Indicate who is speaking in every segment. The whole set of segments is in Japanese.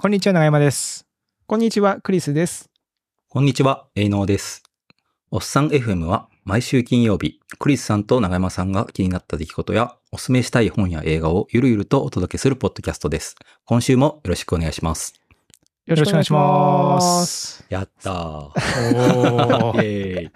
Speaker 1: こんにちは、長山です。こんにちは、クリスです。こんにちは、営農です。おっさん FM は毎週金曜日、クリスさんと長山さんが気になった出来事やおすすめしたい本や映画をゆるゆるとお届けするポッドキャストです。今週もよろしくお願いします。
Speaker 2: よろしくお願いしま
Speaker 3: す。
Speaker 1: やったー。
Speaker 2: おえ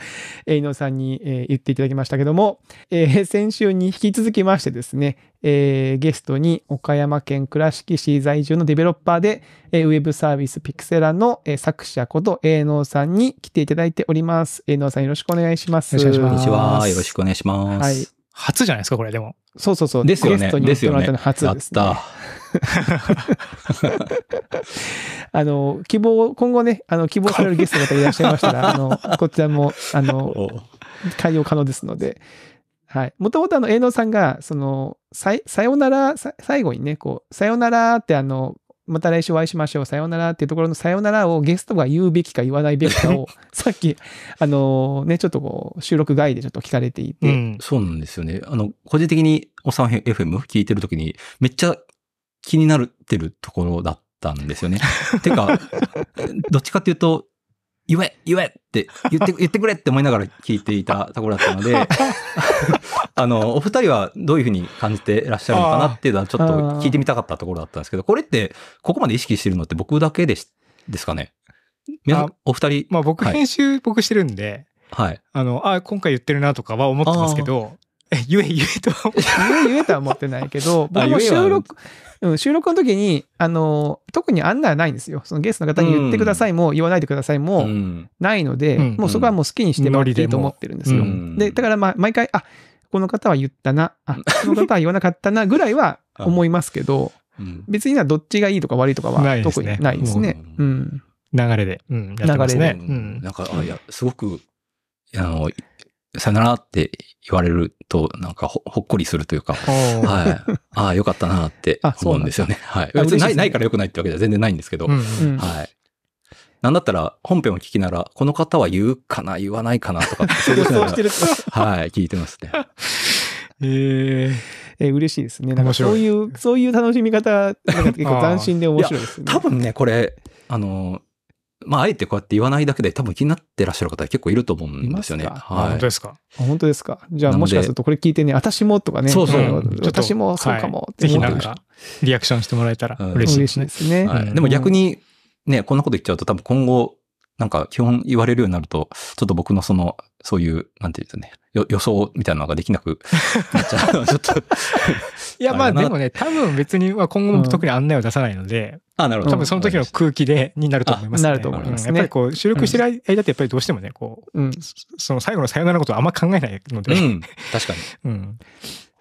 Speaker 2: いのさんに、えー、言っていただきましたけども、えー、先週に引き続きましてですね、えー、ゲストに岡山県倉敷市在住のデベロッパーで、えー、ウェブサービスピクセラの、えー、作者こと営農さんに来ていただいております。営農さんよろしくお願いします。よろしくお願いします。よろしく
Speaker 1: お願いします。はい。
Speaker 2: 初じゃないですか、これでも。そうそうそう。ですよね。ゲストに初です、ね。ですね。や
Speaker 3: った。
Speaker 2: あの、希望、今後ね、あの、希望されるゲストの方いらっしゃいましたら、あの、こちらも、あの、対応可能ですので、はい。もともとあの、営農さんが、その、さ、さよなら、最後にね、こう、さよならってあの、また来週お会いしましょう。さようならっていうところのさようならをゲストが言うべきか言わないべきかを、さっき、あのね、ちょっとこう、収録外でちょっと聞かれていて。うん、
Speaker 1: そうなんですよね。あの、個人的におさん FM 聞いてるときに、めっちゃ気になってるところだったんですよね。てか、どっちかっていうと、言え言えって言って、言ってくれって思いながら聞いていたところだったので、あの、お二人はどういうふうに感じてらっしゃるのかなっていうのはちょっと聞いてみたかったところだったんですけど、これって、ここまで意識してるのって僕だけでしですかねお二人。まあ僕編
Speaker 2: 集、僕
Speaker 3: してるんで、はい。あの、あ、今回言ってるなとかは思ってますけど、ゆえゆ
Speaker 2: えとはゆえゆえとは思ってないけど、僕も収録、収録の時に、あの、特に案内はないんですよ。そのゲストの方に言ってくださいも、うん、言わないでくださいも、ないので、うん、もうそこはもう好きにしてもらっていいと思ってるんですよ。で、だからまあ、毎回、あ、この方は言ったな、あ、この方は言わなかったな、ぐらいは思いますけど、別にはどっちがいいとか悪いとかは特にないですね。
Speaker 3: 流れで。うん、流れで。なんか、あ、いや、す
Speaker 1: ごく、あの、さよならって言われると、なんかほっこりするというか、はい。ああ、よかったなって思うんですよね。はい。別にない,、ないからよくないってわけじゃ全然ないんですけど、うんうん、はい。なんだったら本編を聞きなら、この方は言うかな、言わないかなとかってそう、してる。はい、聞いてますね。え
Speaker 2: ー、えー、嬉しいですね。なんかそういう、そういう楽しみ方、なんか結構斬新で面白いです
Speaker 1: ね多分ね、これ、あの、まあ、あえてこうやって言わないだけで多分気になってらっしゃる方結構いると思うんですよね。はい、本当ですか
Speaker 2: 本当ですかじゃあもしかするとこれ聞いてね、私もとかね。
Speaker 3: そうそう。うん、私もそうかもって、はい、ぜひなんか、リアクションしてもらえたら嬉しいですね。うん、ですね、はい、でも逆に、
Speaker 1: ね、こんなこと言っちゃうと多分今後、なんか基本言われるようになると、ちょっと僕のその、そういう、なんていうんですね、予想みたいなのができなくなっちゃうの
Speaker 3: ちょっといや、まあでもね、多分別に、まあ、今後も特に案内を出さないので、うん、あ、なるほど。多分その時の空気で、になると思います、ね、なると思います、ねうん、やっぱりこう、収録してる間ってやっぱりどうしてもね、こう、うん、その最後のさよならことあんま考えないので。うん、確かに。うん。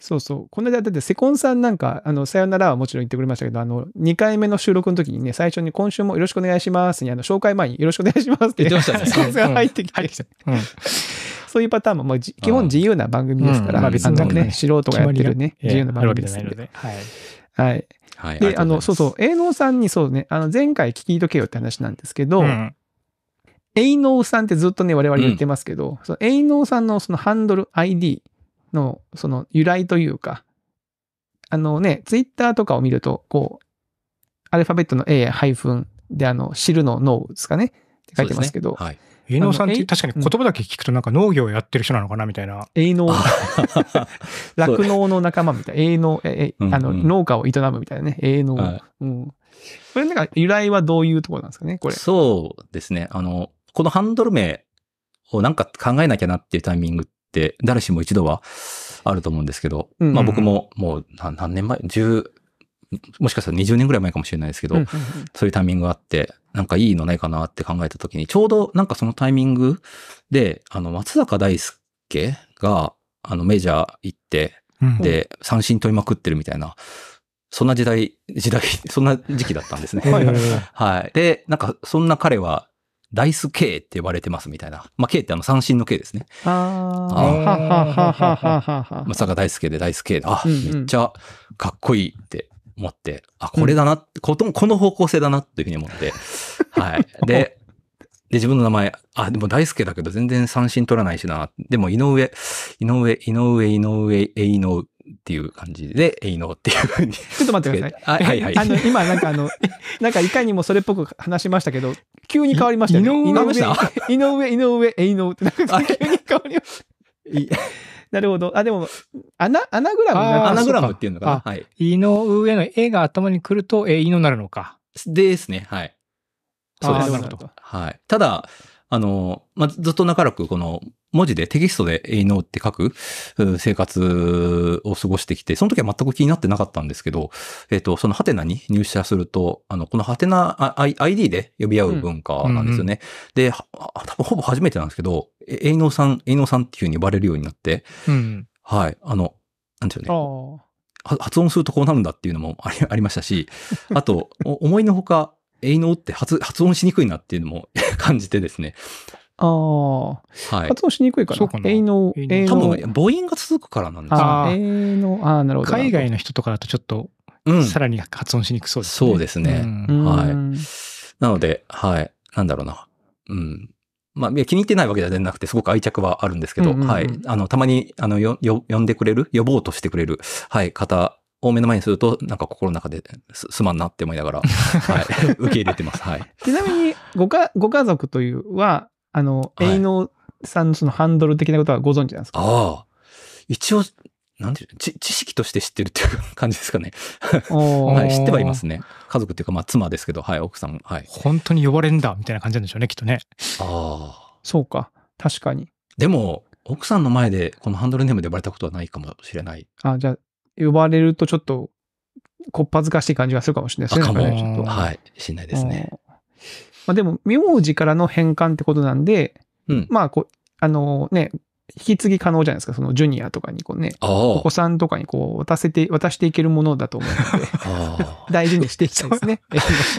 Speaker 2: そうそう。この間、だって、セコンさんなんか、あの、さよならはもちろん言ってくれましたけど、あの、2回目の収録の時にね、最初に今週もよろしくお願いしますに、あの、紹介前によろしくお願いしますっ
Speaker 3: て言ってましたね。セコンさん入っ
Speaker 2: てきて、うん、そういうパターンも、まあ、基本自由な番組ですから、うん、まあ別に、ね、素人がやってるね、自由な番組ですので。はい。はい。はい、で、あの、そうそう、営農さんにそうね、あの、前回聞きとけよって話なんですけど、うん営農さんってずっとね、我々言ってますけど、うん、その営農さんのそのハンドル ID、の、その由来というか、あのね、ツイッターとかを見ると、こう、アルファベットの A ハイフンで、あの、知るの脳ですかねって書いてますけど。ね、はい。営農さんって確
Speaker 3: かに言葉だけ聞くとなんか農業やってる人なのかなみたいな。営農。酪農の仲間みたいな。営農、え、あの、農家を営むみたいなね。営農、はいうん。こ
Speaker 1: れなんか由来はどういうところなんですかねこれ。そうですね。あの、このハンドル名をなんか考えなきゃなっていうタイミングっって誰しも一度はあると思うんですけど、うんうんまあ僕ももう何年前、10、もしかしたら20年ぐらい前かもしれないですけど、うんうんうん、そういうタイミングがあって、なんかいいのないかなって考えた時に、ちょうどなんかそのタイミングで、あの、松坂大輔が、あの、メジャー行って、で、三振取りまくってるみたいな、そんな時代、時代、そんな時期だったんですね。はい、はい、で、なんかそんな彼は、ダイス K って呼ばれてますみたいな。まあ、K ってあの三振の K ですね。
Speaker 3: ああ。は
Speaker 1: まさかダイス K でダイス K だ。あ、うんうん、めっちゃかっこいいって思って、あ、これだな、うん、この、この方向性だなっていうふうに思って。はい。で、で、自分の名前、あ、でも大輔だけど全然三振取らないしな。でも、井上、井上、井上、井上、井上、っていう感じで、えいのっていうふうに。ちょっと待ってください。はいはい。あの、今
Speaker 2: なんかあの、なんかいかにもそれっぽく話しましたけど、急に変わりましたよね。井上、井上、井上、え
Speaker 3: いのってなんか急に変わりました。なるほど。あ、でも、アナ、アナグラムアナグラムっていうのかなはい。井の上のえが頭に来ると、え、いのなるのか。ですね。はい。そうです。はい。ただ、あの、まずっ
Speaker 1: と仲らくこの文字でテキストで営農って書く生活を過ごしてきて、その時は全く気になってなかったんですけど、えっ、ー、と、そのハテナに入社すると、あの、このハテナ ID で呼び合う文化なんですよね。うんうん、で、多分ほぼ初めてなんですけど、営農さん、営農さんっていうふうに呼ばれるようになって、うん、はい、あの、なんでしょうね。発音するとこうなるんだっていうのもあり ましたし、あと、思いのほか、営農って発発音しにくいなっていうのも 感じてですね。
Speaker 2: ああ。はい。発音しにくいかな。そう英の、英の。多分、
Speaker 3: 母音が続くからなんですね。あ。の、ああ、なるほど。海外の人とかだとちょっと、うん、さらに発音しにくそうですね。そうですね。うん、はい。
Speaker 1: なので、はい。なんだろうな。うん。まあ、いや気に入ってないわけじゃなくて、すごく愛着はあるんですけど、うんうんうん、はい。あの、たまに、あの、よ、よ、呼んでくれる、呼ぼうとしてくれる、はい、方多めの前にすると、なんか心の中ですすまんなって思いながら、はい、受け入れてます。はい。
Speaker 2: ちなみに、ごか、ご家族というは、あの、はい、営農さんのそのハンドル的なことはご存知なんですかああ。一応、なんていう知
Speaker 1: 識として知ってるっていう感じですかね。はい、知ってはいますね。家族っていうか、まあ、妻ですけど、はい、奥さん、はい。
Speaker 3: 本当に呼ばれるんだ、みたいな感じなんでしょうね、きっとね。ああ。そうか、
Speaker 1: 確かに。でも、奥さんの前で、このハンドルネームで呼ばれたことはないかもしれない。
Speaker 2: あじゃあ、呼ばれるとちょっと、こっぱずかしい感じがするかもしれないですね。かも、ね、はい、
Speaker 1: しないですね。
Speaker 2: まあでも、名字からの変換ってことなんで、うん、まあこう、あのね、引き継ぎ可能じゃないですか、そのジュニアとかにこうね、お子さんとかにこう渡せて、渡していけるものだと思うので、大事にしていきたいですね。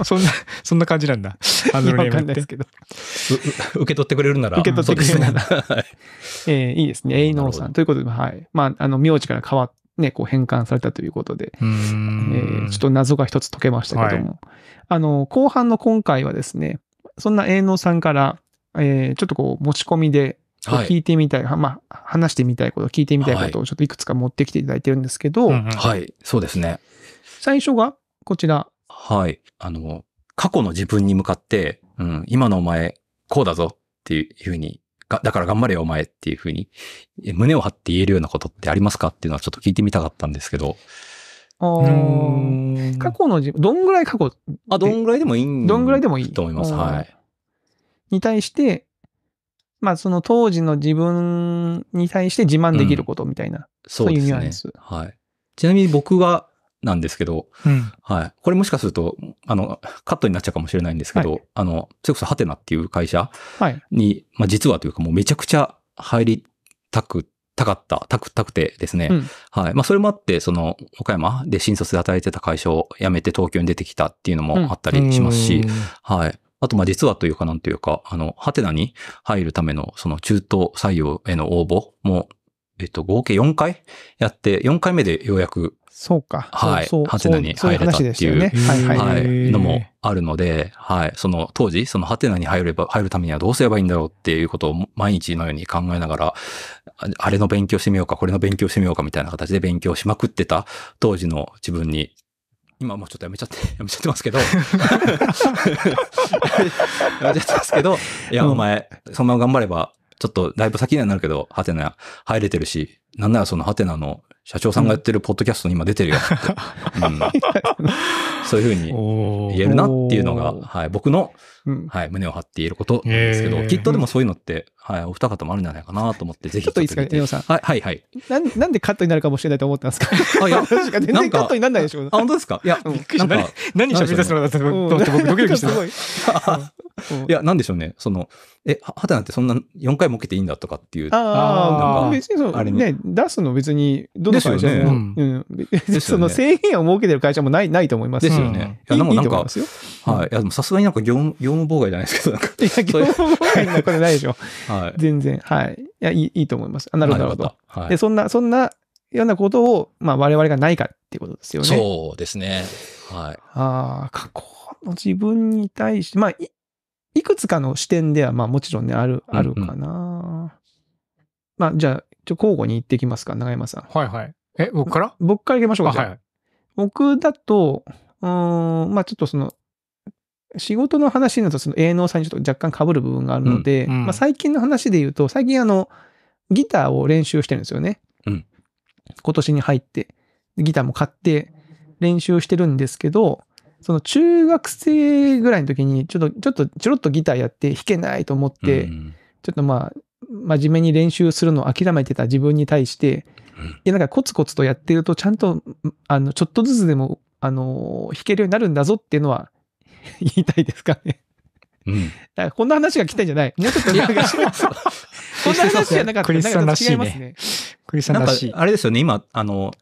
Speaker 2: そんな、そんな感じなんだ。あのわかんないですけど。受け取ってくれるなら。受け取ってくれるなら。ね、えー、いいですね。えいのうさん。ということで、はい。まあ、あの、名字から変わっね、こう変換されたということで、えー、ちょっと謎が一つ解けましたけども、はい、あの、後半の今回はですね、そんな営農さんから、えー、ちょっとこう持ち込みで、聞いてみたい、はい、まあ、話してみたいこと、聞いてみたいことをちょっといくつか持ってきていただいてるんですけど、はい、はい、そうですね。最初がこちら。
Speaker 1: はい。あの、過去の自分に向かって、うん、今のお前、こうだぞっていうふうにが、だから頑張れよ、お前っていうふうに、胸を張って言えるようなことってありますかっていうのはちょっと聞いてみたか
Speaker 2: ったんですけど。ん。過去の自分、どんぐらい過去あ、どんぐらいでもいいどんぐらいでもいい。と思います。はい。に対して、まあその当時の自分に対して自慢できることみたいな、うん、そういうニュアンス。
Speaker 1: はい。ちなみに僕は、なんですけど、うん、はい。これもしかすると、あの、カットになっちゃうかもしれないんですけど、はい、あの、それこそハテナっていう会社に、はい、まあ実はというかもうめちゃくちゃ入りたく、たかった、たく、たくてですね。うん、はい。まあそれもあって、その、岡山で新卒で働いてた会社を辞めて東京に出てきたっていうのもあったりしますし、うん、はい。あと、ま、実はというかなんというか、あの、ハテナに入るための、その中東採用への応募も、えっと、合計4回やって、4回目でようやく、そうか。はい。ハテナに入れたっていう、ね、はいはい、はい、のもあるので、はい。その当時、そのハテナに入れば、入るためにはどうすればいいんだろうっていうことを毎日のように考えながら、あれの勉強してみようか、これの勉強してみようかみたいな形で勉強しまくってた当時の自分に今もうちょっとやめちゃって、やめちゃってますけど やめちゃってますけど、いや、お前、そんな頑張ればちょっとだいぶ先にはなるけど、ハテナ入れてるし、なんならそのハテナの社長さんがやってるポッドキャストに今出てるよって、うん そういうふうに言えるなっていうのが、はい、僕の、はい、胸を張って言えることなんですけど、えー、きっとでもそういうのって、はい、お二方もあるんじゃないかなと思って、ぜひちょっといいですかね、レオさん。はい、はい、はい。
Speaker 2: なん、なんでカットになるかもしれないと思ってますか
Speaker 3: あ、いや、確か全然カットにならないでしょ。う、ね、あ、本当ですかいや、びっくりした。何喋りだすのかと思って、僕ドキドキしてた。
Speaker 1: いや、なんでしょうね。その、え、はてなってそんな4回も受けていいんだとかっていう。ああ、なんか、別にそう、あれね、
Speaker 2: 出すの別に、
Speaker 1: どの会社も、う
Speaker 2: ん、その制限を設けてる会社もない、ないと思いますですよね。いや、でもなんか、はい。
Speaker 1: い
Speaker 2: や、でもさすがになんか業務、業務妨害じゃないですけど、なんか。いや、業務妨害のこれないでしょ。はい。全然、はい。いや、いい、いいと思います。なるほど、なるほど。はい。で、そんな、そんなようなことを、まあ、我々がないかっていうことですよね。そ
Speaker 1: うですね。はい。
Speaker 2: ああ、過去の自分に対して、まあ、いいくつかの視点では、まあ、もちろんね、ある、あるかな。うんうんまあ、じゃあ、ちょ、交互に行ってきますか、長山さん。はいはい。え、僕から僕から行きましょうか。はい、はい、僕だと、うん、まあちょっとその、仕事の話になると、その営農さんにちょっと若干被る部分があるので、うんうん、まあ、最近の話で言うと、最近あの、ギターを練習してるんですよね。うん、今年に入って、ギターも買って練習してるんですけど、その中学生ぐらいの時に、ちょっと、ちょっと、ちょろっとギターやって弾けないと思って、ちょっとまあ、真面目に練習するのを諦めてた自分に対して、いや、なんかコツコツとやってると、ちゃんと、あの、ちょっとずつでも、あの、弾けるようになるんだぞっていうのは 言いたいですかねうん、だからこんな話が来たんじゃない。もうちょっとんか こんな話じゃなかった。クリんらしいまいね
Speaker 3: クリ
Speaker 1: スさんらしい。あれですよね、今、あの、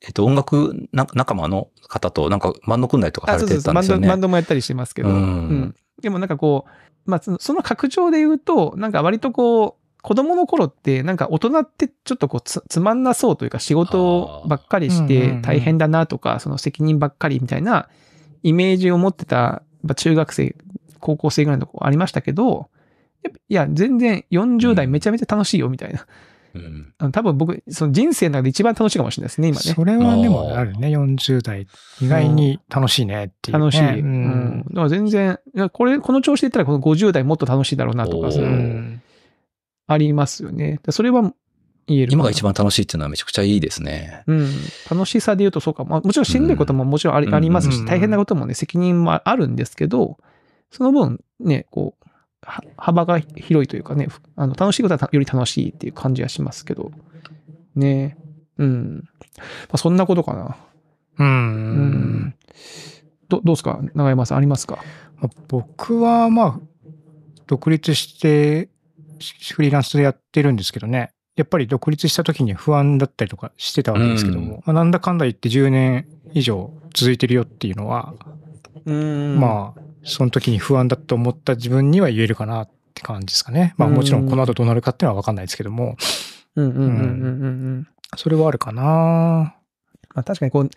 Speaker 1: えっと、音楽な仲間の方となんかバンド組んだりとかされてたんですよね。そうバンドバンドもやったりして
Speaker 2: ますけど。うん、うん、でもなんかこう、まあ、その拡張で言うと、なんか割とこう、子供の頃って、なんか大人ってちょっとこうつ、つまんなそうというか仕事ばっかりして大変だなとか、その責任ばっかりみたいなイメージを持ってた、中学生、高校生ぐらいのとこありましたけど、いや、全然40代めちゃめちゃ楽しいよみたいな。うん、多分僕、その人生の中で一番楽しいかもしれないですね、今ね。そ
Speaker 3: れはでもあるね、40代。意外に楽しいねっていう、ね、楽しい。うん。だ
Speaker 2: から全然、これ、この調子で言ったらこの50代もっと楽しいだろうなとか、うん、ありますよね。それは言える。今が
Speaker 1: 一番楽しいっていうのはめちゃくちゃいいですね。
Speaker 2: うん。楽しさで言うとそうか。まあ、もちろんしんどいことももちろんありうん、ありますし、大変なこともね、責任もあるんですけど、その分、ね、こう、幅が広いというかね、あの楽しいことはより楽しいっていう感じがしますけど、ね。うん。まあ、そんなことかな。うん。うんどどうですか永山さん、ありますか
Speaker 3: 僕は、まあ、独立してフリーランスでやってるんですけどね、やっぱり独立した時に不安だったりとかしてたわけですけども、うんまあ、なんだかんだ言って10年以上続いてるよっていうのは、まあ、その時に不安だと思った自分には言えるかなって感じですかね。まあもちろんこの後どうなるかっていうのはわかんないですけども。うんうんうんうんうん。それはあるかな。ま
Speaker 2: あ確かにこう、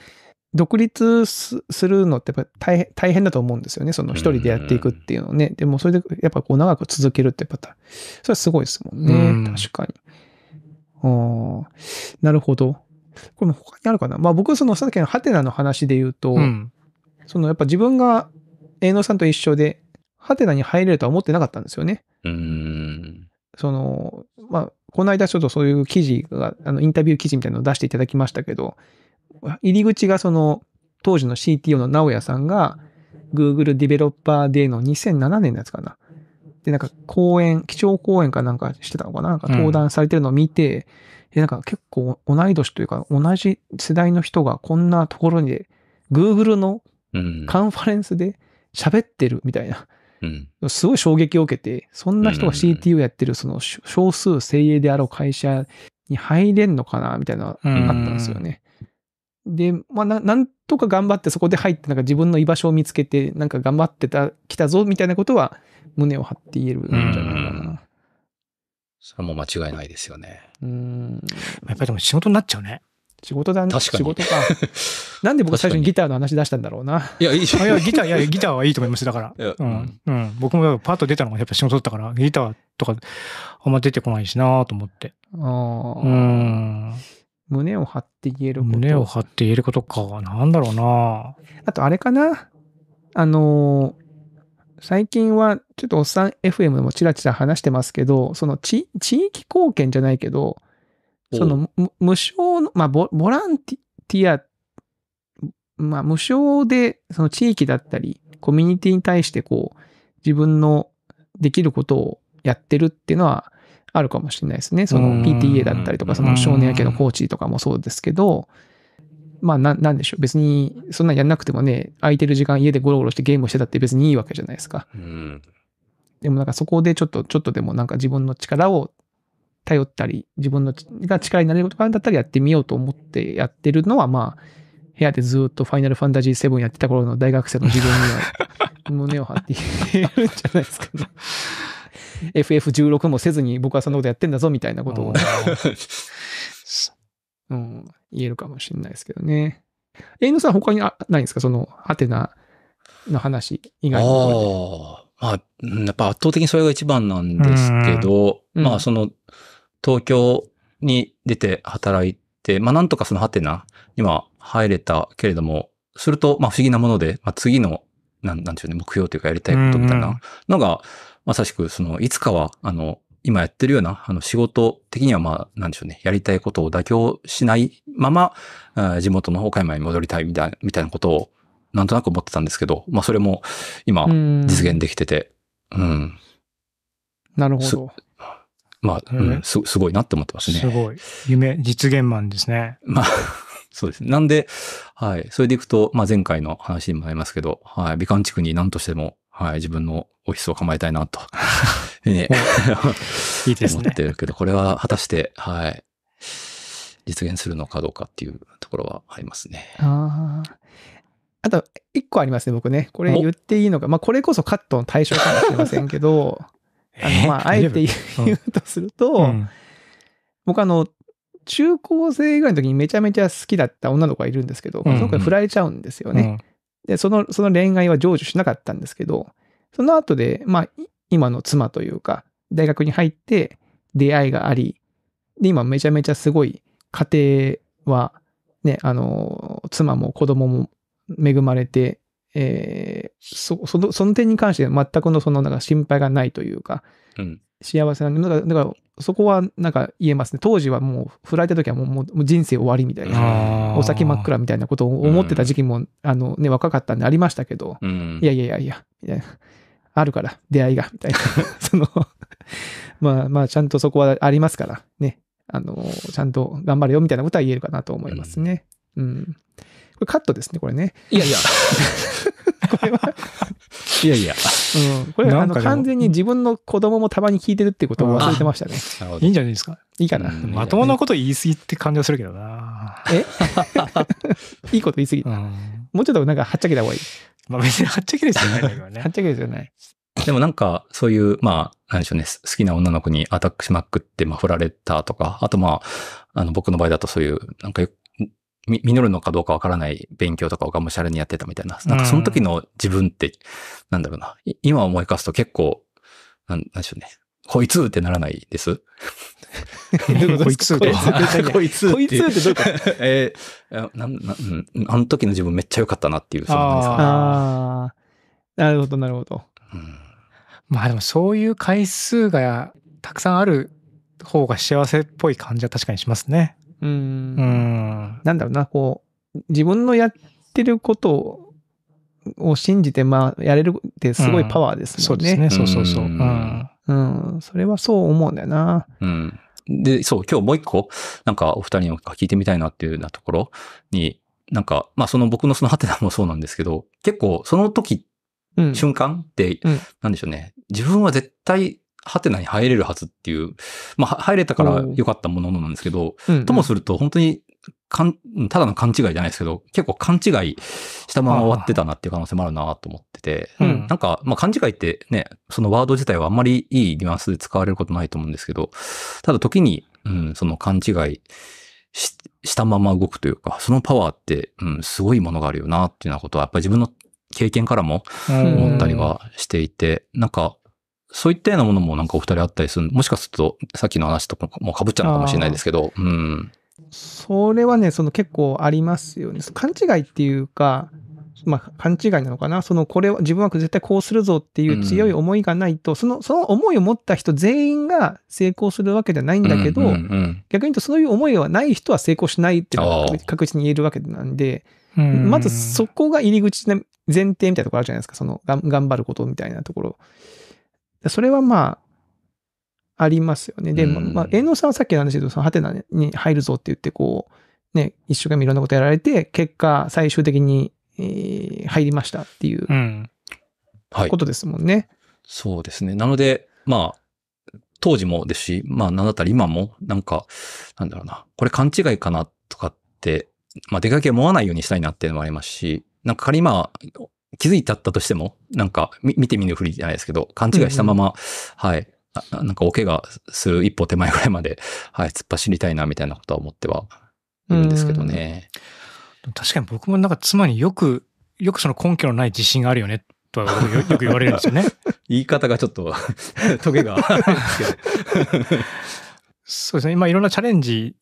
Speaker 2: 独立するのってやっぱ大大変だと思うんですよね。その一人でやっていくっていうのね。でもそれでやっぱこう長く続けるってまた、それはすごいですもんね。ん確かに。ああ、なるほど。これも他にあるかな。まあ僕そのさっきのハテナの話で言うと、うん、そのやっぱ自分が営農さんと一緒で、ハテナに入れるとは思ってなかったんですよね。その、まあ、この間ちょっとそういう記事が、あの、インタビュー記事みたいなのを出していただきましたけど、入り口がその、当時の CTO の直哉さんが、Google ディベロッパーデーの2007年のやつかな。で、なんか講演、基調講演かなんかしてたのかななんか登壇されてるのを見て、うん、なんか結構同い年というか同じ世代の人がこんなところで Google のカンファレンスで喋ってるみたいな、うん、すごい衝撃を受けて、そんな人が CTO やってるその少数精鋭であろう会社に入れんのかなみたいなのがあったんですよね。で、まあ、なんとか頑張ってそこで入って、なんか自分の居場所を見つけて、なんか頑張ってた、来たぞ、みたいなことは、胸を張って言えるんじゃないかな。
Speaker 1: それはもう間違いないですよね。
Speaker 2: うん。やっぱりでも仕事になっちゃうね。仕事だね。確かに。仕事
Speaker 3: か。なんで僕最初にギターの話出したんだろうな。いや、いいじいや、ギター、いや、ギターはいいと思いますだから。うん。うん。僕もパッと出たのがやっぱ仕事だったから、ギターとかあんま出てこないしなと思って。ああ。うん。胸を張って言えること。胸を張って言え
Speaker 2: ることか。なんだろうなあと、あれかなあの最近は、ちょっとおっさん FM でもちらちら話してますけど、その地、地域貢献じゃないけど、その無、無償の、まあボ、ボランティア、まあ、無償で、その地域だったり、コミュニティに対して、こう、自分のできることをやってるっていうのは、あるかもしれないですね。その PTA だったりとか、その少年野球のコーチとかもそうですけど、まあな、なんでしょう。別に、そんなんやんなくてもね、空いてる時間家でゴロゴロしてゲームしてたって別にいいわけじゃないですか。でもなんかそこでちょっと、ちょっとでもなんか自分の力を頼ったり、自分のが力になれることがあるんだったらやってみようと思ってやってるのは、まあ、部屋でずっとファイナルファンタジー7やってた頃の大学生の自分には胸 を張って言るんじゃないですかね。FF16 もせずに僕はそんなことやってんだぞみたいなことを、うん、言えるかもしれないですけどね。えのさん他にあないんですかその、ハテナの話以外
Speaker 1: のあまあ、やっぱ圧倒的にそれが一番なんですけど、まあその、東京に出て働いて、まあなんとかそのハテナ、は入れたけれども、すると、まあ不思議なもので、まあ次の、なん、なんでしょうね、目標というかやりたいことみたいなのが、まさしく、その、いつかは、あの、今やってるような、あの、仕事的には、まあ、なんでしょうね、やりたいことを妥協しないまま、地元の岡山に戻りたいみたいな、みたいなことを、なんとなく思ってたんですけど、まあ、それも、今、実現できてて、うんうん、なるほど。まあ、うん、す、すごいなって思ってますね。す
Speaker 3: ごい。夢、実現マンですね。
Speaker 1: まあ、そうですね。なんで、はい。それでいくと、まあ前回の話にもなりますけど、はい。美観地区に何としてもはい、自分のオフィスを構えたいなと ね、いいですね。思ってるけど、これは果たして、はい、実現するのかどうかっていうところはありますね。
Speaker 2: ああと、一個ありますね、僕ね。これ言っていいのか。まあ、これこそカットの対象かもしれませんけど、あの、まあ、あえて言うとすると、うん、僕あの、中高生ぐらいの時にめちゃめちゃ好きだった女の子がいるんですけど、うんうん、その子に振られちゃうんですよね。うんで、その、その恋愛は成就しなかったんですけど、その後で、まあ、今の妻というか、大学に入って出会いがあり、で、今めちゃめちゃすごい家庭は、ね、あの、妻も子供も恵まれて、えー、その点に関して全くのそのなんか心配がないというか、うん、幸せなんだから、だからそこはなんか言えますね。当時はもう、振られた時はもうもう人生終わりみたいな、お先真っ暗みたいなことを思ってた時期も、うん、あのね、若かったんでありましたけど、うん、いやいやいやいや、みたいな。あるから、出会いが、みたいな。そのまあまあ、ちゃんとそこはありますから、ね。あの、ちゃんと頑張れよ、みたいなことは言えるかなと思いますね。うん、うんこれカットですね、これね。いやいや。
Speaker 3: これはいやいや。うん。これはあの完全に
Speaker 2: 自分の子供もたまに聞いてるってことを忘れてました
Speaker 3: ね。いいんじ
Speaker 2: ゃないですか。いいかな。ま
Speaker 3: ともなこと言い過ぎって感じはするけどな。
Speaker 2: え いいこと言い過ぎた。もうちょっとなんかはっちゃけた方がいい。まあ別にはっちゃけですよね、はっちゃけですよね。
Speaker 1: でもなんか、そういう、まあ、なんでしょうね、好きな女の子にアタックしまくって、まあ、振られたとか、あとまあ、あの、僕の場合だとそういう、なんかよみ、実るのかどうかわからない勉強とかをがむしゃらにやってたみたいな。なんかその時の自分って、なんだろうな。今思い返すと結構、なん、なんでしょうね。こいつってならないです。こいつって。こいつって。こいつってうか。えー、なん、なん、あの時の自分めっちゃ良かったなっていう、あ
Speaker 3: あ。なるほど、なるほど。うん、まあでもそういう回数がたくさんある方が幸せっぽい感じは確かにしますね。うん。なんだろうな、こ
Speaker 2: う、自分のやってることを信じて、まあ、やれるってすごいパワーですもんね。うん、そうですね。そうそうそう。うん。うん。それはそう思うんだよな。
Speaker 1: うん。で、そう、今日もう一個、なんかお二人に聞いてみたいなっていうようなところに、なんか、まあその僕のそのハテナもそうなんですけど、結構その時、瞬間って、うん、なんでしょうね。自分は絶対ハテナに入れるはずっていう、まあ、入れたから良かったものなんですけど、うんうん、ともすると本当にかん、ただの勘違いじゃないですけど、結構勘違いしたまま終わってたなっていう可能性もあるなと思ってて、うん、なんか、まあ、勘違いってね、そのワード自体はあんまりいいニュアンスで使われることないと思うんですけど、ただ時に、うん、その勘違いししたまま動くというか、そのパワーって、うん、すごいものがあるよなっていうようなことは、やっぱり自分の経験からも思ったりはしていて、うん、なんか、そういったようなものもなんかお二人あったりする、もしかするとさっきの話とかもかぶっちゃうのかもしれないですけど、うん。
Speaker 2: それはね、その結構ありますよね。勘違いっていうか、まあ、勘違いなのかな、そのこれは自分は絶対こうするぞっていう強い思いがないと、うん、そのその思いを持った人全員が成功するわけじゃないんだけど、うんうんうん、逆に言うと、そういう思いはない人は成功しないっていうのが確実に言えるわけなんで、まずそこが入り口の前提みたいなところあるじゃないですか、その頑張ることみたいなところ。それはまあ、ありますよね。で、うん、まあ、遠藤さんはさっきの話で、そのハテナに入るぞって言って、こう、ね、一生懸命いろんなことやられて、結果、最終的に、えー、入りましたっていう、はい、ことですもんね。
Speaker 1: そうですね。なので、まあ、当時もですし、まあなんだったら今も、なんか、なんだろうな、これ勘違いかなとかって、まあ出かけ思わないようにしたいなっていうのもありますし、なんか仮にあ、気づいちゃったとしても、なんか、見て見ぬふりじゃないですけど、勘違いしたまま、うんうん、はい、なんかお怪我する一歩手前ぐらいまで、はい、突っ走りたいな、みたいなことは思ってはいるんですけどね。
Speaker 3: 確かに僕もなんか妻によく、よくその根拠のない自信があるよね、とはよく言われるんですよね。
Speaker 1: 言い方がちょっと、トゲが
Speaker 3: そうですね。今いろんなチャレンジ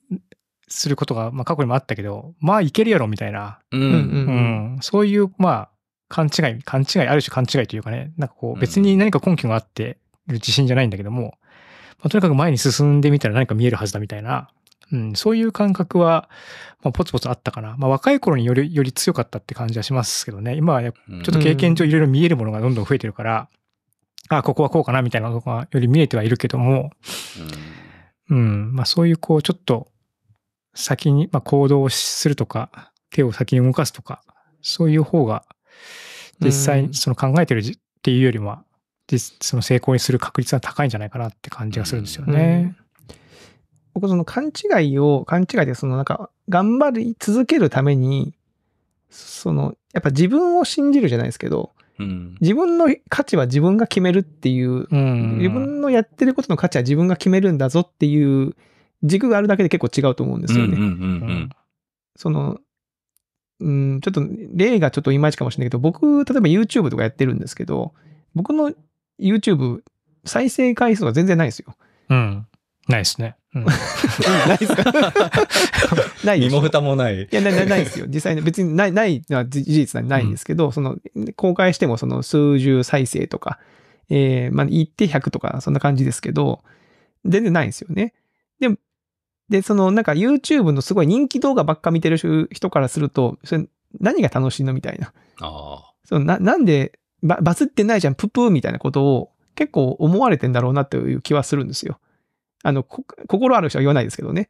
Speaker 3: することが、まあ過去にもあったけど、まあいけるやろ、みたいな。うん、うんうん、そういう、まあ、勘違い、勘違い、ある種勘違いというかね、なんかこう、別に何か根拠があってる自信じゃないんだけども、まあ、とにかく前に進んでみたら何か見えるはずだみたいな、うん、そういう感覚は、まあ、ポツポツあったかな。まあ、若い頃により、より強かったって感じはしますけどね、今は、ね、ちょっと経験上いろいろ見えるものがどんどん増えてるから、あ、あ、ここはこうかなみたいなのがより見えてはいるけども、うん、まあそういうこう、ちょっと、先に、まあ、行動するとか、手を先に動かすとか、そういう方が実際その考えてるっていうよりも、その成功にする確率は高いんじゃないかなって感じがするんですよね。うん、
Speaker 2: 僕その勘違いを勘違いでそのなんか頑張り続けるためにそのやっぱ自分を信じるじゃないですけど、自分の価値は自分が決めるっていう、自分のやってることの価値は自分が決めるんだぞっていう軸があるだけで結構違うと思うんですよ
Speaker 3: ね。
Speaker 2: そのうん、ちょっと例がちょっといまいちかもしれないけど、僕、例えば YouTube とかやってるんですけど、僕の YouTube 再生回数は全然ないですよ。
Speaker 3: うん。ないですね。うん、ないですかない身も蓋もない。いや、ないないですよ。
Speaker 2: 実際に別にない、ないのは事実なんでないんですけど、うん、その、公開してもその数十再生とか、えー、まあ、言って100とか、そんな感じですけど、全然ないんですよね。で、そのなんか YouTube のすごい人気動画ばっか見てる人からすると、それ何が楽しいのみたいな。あそのななんでバ、バズってないじゃん、ププーみたいなことを結構思われてんだろうなという気はするんですよ。あの、心ある人は言わないですけどね。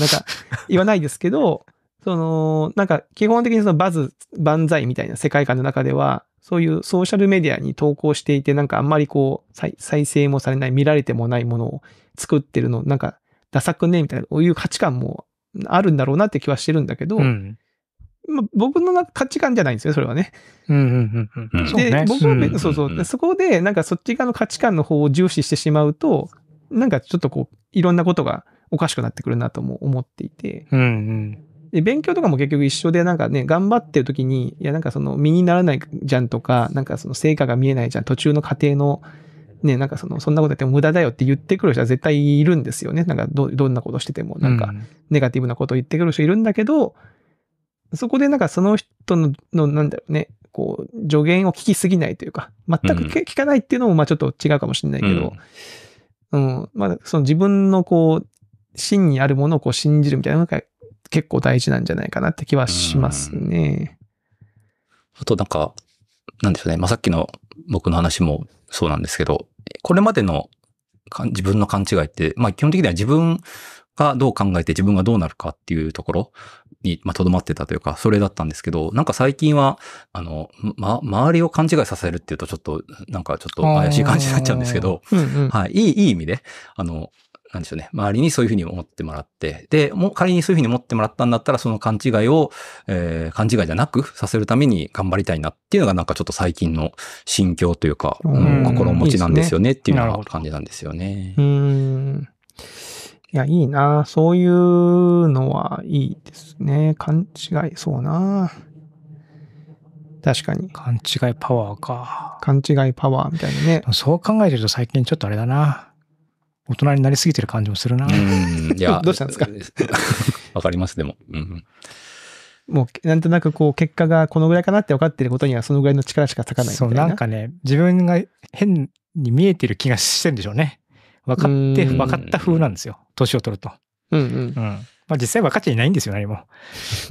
Speaker 2: なんか、言わないですけど、その、なんか基本的にそのバズ、万歳みたいな世界観の中では、そういうソーシャルメディアに投稿していて、なんかあんまりこう、再生もされない、見られてもないものを作ってるの、なんかダサくねみたいな、こういう価値観もあるんだろうなって気はしてるんだけど、うんまあ、僕の価値観じゃないんですよ、それはね。
Speaker 3: うんうんうん、で、僕は、そうそ
Speaker 2: う、そこで、なんかそっち側の価値観の方を重視してしまうと、なんかちょっとこう、いろんなことがおかしくなってくるなとも思っていて。
Speaker 3: うんうん
Speaker 2: で、勉強とかも結局一緒で、なんかね、頑張ってる時に、いや、なんかその、身にならないじゃんとか、なんかその成果が見えないじゃん、途中の過程のね、なんかその、そんなことやっても無駄だよって言ってくる人は絶対いるんですよね。なんかど、どんなことしてても、なんか、ネガティブなことを言ってくる人いるんだけど、うん、そこでなんかその人の、のなんだろうね、こう、助言を聞きすぎないというか、全く聞かないっていうのも、まあちょっと違うかもしれないけど、うん、うん、まあ、その自分のこう、真にあるものをこう信じるみたいなのが結構大事なんじゃないかなって気はしますね。
Speaker 1: うん、あとなんか、なんでしょうね。まあ、さっきの僕の話もそうなんですけど、これまでの自分の勘違いって、まあ基本的には自分がどう考えて自分がどうなるかっていうところに、まあ、とどまってたというか、それだったんですけど、なんか最近は、あの、ま、周りを勘違いさせるっていうとちょっと、なんかちょっと怪しい感じになっちゃうんですけど、うんうん、はい、いい、いい意味で、あの、なんでしょうね。周りにそういうふうに思ってもらって、で、もう仮にそういうふうに思ってもらったんだったら、その勘違いを、えー、勘違いじゃなくさせるために頑張りたいなっていうのが、なんかちょっと最近の心境というか、うん、心持ちなんですよねっていうような感じなんですよね。
Speaker 2: うん。いや、いいなそういうのはいいですね。勘違い、そ
Speaker 3: うな確かに。勘違いパワーか。勘違いパワーみたいなね。そう考えてると最近ちょっとあれだな。大人になりすぎてる感じもするな。いや、どうしたんですか
Speaker 1: わかります、でも。うん、
Speaker 3: も
Speaker 2: う、なんとなくこう、結果がこのぐらいかなって分かってることには、そのぐらいの力しかつかないそう、なんかね、
Speaker 3: 自分が変に見えてる気がしてんでしょうね。分かって、分かった風なんですよ。年を取ると。うんうん。うんまあ実際分かっちゃいないんですよ、何も。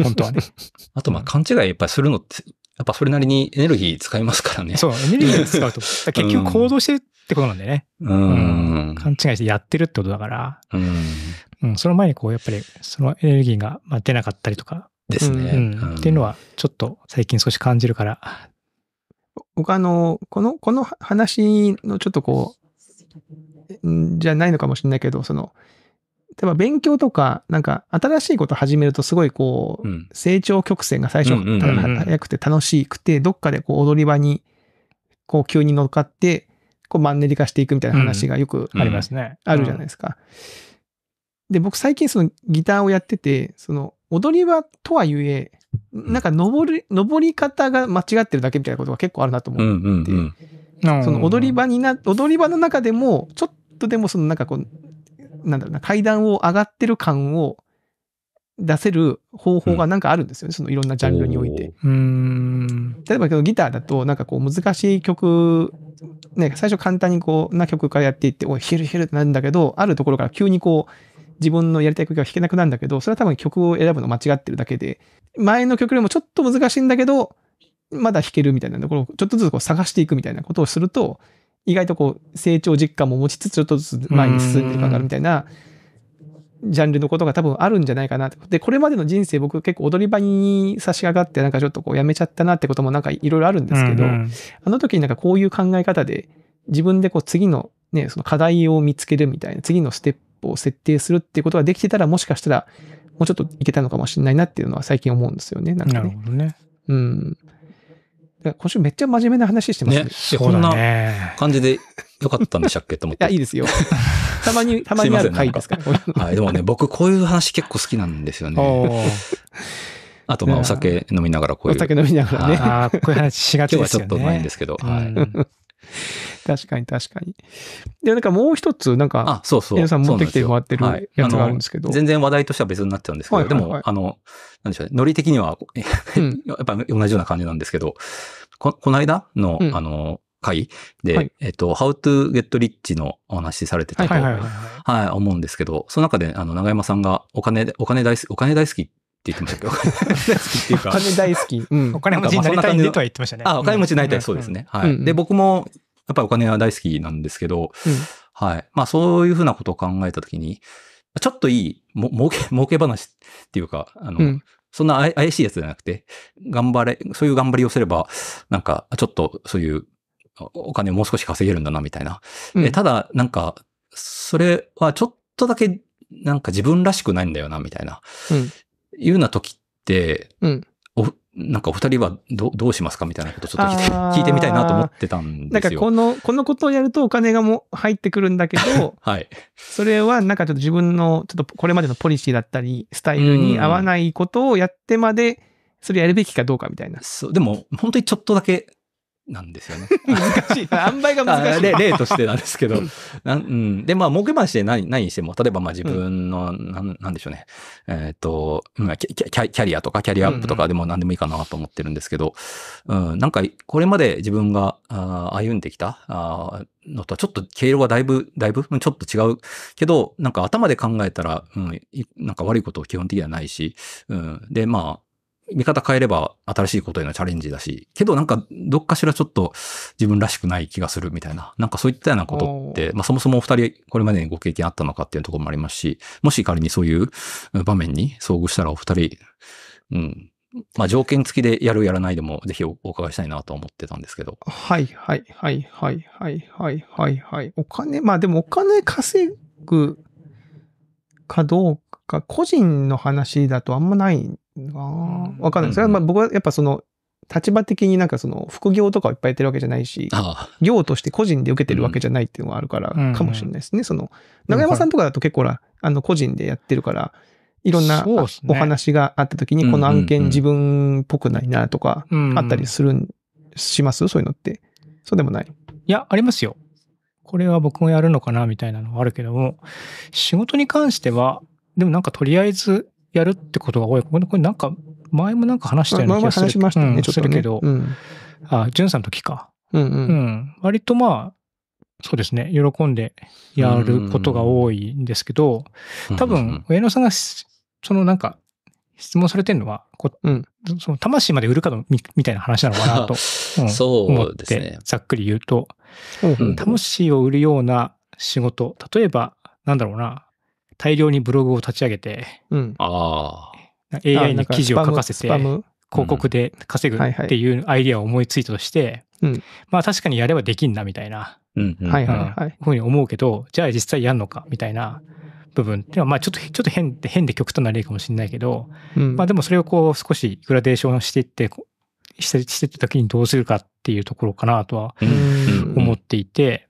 Speaker 3: 本当はね。
Speaker 1: あと、まあ勘違いやっぱりするのってやっぱそれなりにエネルギー使いますからね。そう、エネルギー使うと。
Speaker 3: 結局行動してるってことなんでね。うん、うん、勘違いしてやってるってことだから。うん。うん、その前にこう、やっぱりそのエネルギーが出なかったりとか。ですね。うん、っていうのは、ちょっと最近少し感じるから。僕あの、この、こ
Speaker 2: の話のちょっとこう、じゃないのかもしれないけど、その、例えば勉強とか、なんか新しいことを始めるとすごいこう、成長曲線が最初、早くて楽しくて、どっかでこう踊り場に、こう急に乗っかって、こうマンネリ化していくみたいな話がよく、ありますね。あるじゃないですか。で、僕最近そのギターをやってて、その踊り場とはいえ、なんか登り、登り方が間違ってるだけみたいなことが結構あるなと
Speaker 1: 思って、
Speaker 2: その踊り場にな、踊り場の中でも、ちょっとでもそのなんかこう、なんだろうな、階段を上がってる感を出せる方法がなんかあるんですよね、うん、そのいろんなジャンルにおいて。
Speaker 3: うん
Speaker 2: 例えばギターだと、なんかこう難しい曲、ね、最初簡単にこうな曲からやっていって、おい、ヒけル弾ってなるんだけど、あるところから急にこう、自分のやりたい曲が弾けなくなるんだけど、それは多分曲を選ぶの間違ってるだけで、前の曲よりもちょっと難しいんだけど、まだ弾けるみたいなところをちょっとずつこう探していくみたいなことをすると、意外とこう成長実感も持ちつつちょっとずつ前に進んでいく感があるみたいなジャンルのことが多分あるんじゃないかなでこれまでの人生僕結構踊り場に差し上かってなんかちょっとこうやめちゃったなってこともなんかいろいろあるんですけど、あの時になんかこういう考え方で自分でこう次のねその課題を見つけるみたいな次のステップを設定するっていうことができてたらもしかしたらもうちょっといけたのかもしれないなっていうのは最近思うんですよねなんかね。ねうん今週めっちゃ真面目な話してますね。ねこんな
Speaker 1: 感じでよかったんでしたっけと思って。いや、いいですよ。
Speaker 2: たまに、たまにある回ですから。
Speaker 1: はい、でもね、僕こういう話結構好きなんですよね。あと、まあ、お酒飲みながらこういう。お酒飲みながらね。ああ、こういう話しがちですよね。今日はちょっとないんですけど。はい。
Speaker 2: 確かに確かに。で、なんかもう一つ、なんか、あ、そうそう。皆さん持ってきてもらってるやつがあるんですけど。はい、
Speaker 1: 全然話題としては別になっちゃうんですけど、はいはいはい、でも、あの、なんでしょうね、ノリ的には やっぱり同じような感じなんですけど、ここの間の、うん、あの、会で、はい、えっ、と、How to Get Rich のお話されてたと、はい、はいはい、思うんですけど、その中で、あの、長山さんがお金、お金大好き、お金大好きって言ってましたけど、お金大好きっていうか。お金大好き。うん、お金持ちになりたいんでとは言ってましたね。あ、お金持ちになりたい、そうですね。はい、うんうん。で、僕もやっぱりお金は大好きなんですけど、うん、はい。まあそういうふうなことを考えたときに、ちょっといい、も、儲け、儲け話っていうか、あの、うん、そんな怪しいやつじゃなくて、頑張れ、そういう頑張りをすれば、なんか、ちょっとそういうお金をもう少し稼げるんだな、みたいな。うん、ただ、なんか、それはちょっとだけ、なんか自分らしくないんだよな、みたいな。うん、いうような時って、うん、なんかお二人はどどうしますかみたいなことちょっと聞いてみたいなと思ってたんですよ。なんかこ
Speaker 2: の、このことをやるとお金がも入ってくるんだけど、はい。それはなんかちょっと自分の、ちょっとこれまでのポリシーだったり、スタイルに合わないことをやってまで、それやるべきかどうかみたいな。そう、でも本当にちょっとだけなんです
Speaker 1: よね。難しい。塩梅が難しい。例としてなんですけど。なうん、で、まあ、儲けして何何にしても、例えばまあ自分の、うん、なんなんでしょうね。えっ、ー、とキャキャリアとか、キャリアアップとかでも何でもいいかなと思ってるんですけど、うん、うん、なんか、これまで自分があ歩んできたあのとはちょっと経路がだいぶ、だいぶ、ちょっと違うけど、なんか頭で考えたら、うん、なんか悪いこと基本的にはないし、うん、で、まあ、見方変えれば新しいことへのチャレンジだし、けどなんかどっかしらちょっと自分らしくない気がするみたいな、なんかそういったようなことって、まあそもそもお二人これまでにご経験あったのかっていうところもありますし、もし仮にそういう場面に遭遇したらお二人、うん、まあ条件付きでやるやらないでもぜひお伺いしたいなと思ってたんですけど。
Speaker 2: はいはいはいはいはいはいはいはい。お金、まあでもお金稼ぐかどうか、個人の話だとあんまないなわかんない。それはまあ僕はやっぱその、立場的になんかその副業とかをいっぱいやってるわけじゃないし、業として個人で受けてるわけじゃないっていうのがあるから、かもしれないですね。その、長山さんとかだと結構ら、あの、個人でやってるから、いろんなお話があった時に、この案件自分っぽくないなとか、あったりするん、しますそういうのって。そうでもないい
Speaker 3: や、ありますよ。これは僕もやるのかなみたいなのはあるけども、仕事に関しては、でもなんかとりあえずやるってことが多い。これなんか、前もなんか話したような気がする。前も話しましたね、うん、ちょっと、ね、けど、うん、あ、ジュンさんの時か。うん、うん、うん。割とまあ、そうですね、喜んでやることが多いんですけど、多分、上野さんが、そのなんか、質問されてるのは、こうん、その魂まで売るかのみみたいな話なのかなと、うん、そうですね。ざっくり言うと、うん、魂を売るような仕事、例えば、なんだろうな、大量にブログを立ち上げて、
Speaker 1: うん、AI に記事を書かせて、広
Speaker 3: 告で稼ぐっていうアイディアを思いついたとして、うん、まあ確かにやればできんなみたいな、うんうん、はいはいふうに思うけど、じゃあ実際やんのかみたいな部分っていうのは、まあちょっと、ちょっと変で、変で極端な例かもしれないけど、うん、まあでもそれをこう少しグラデーションしていって、してしてった時にどうするかっていうところかなとは思っていて、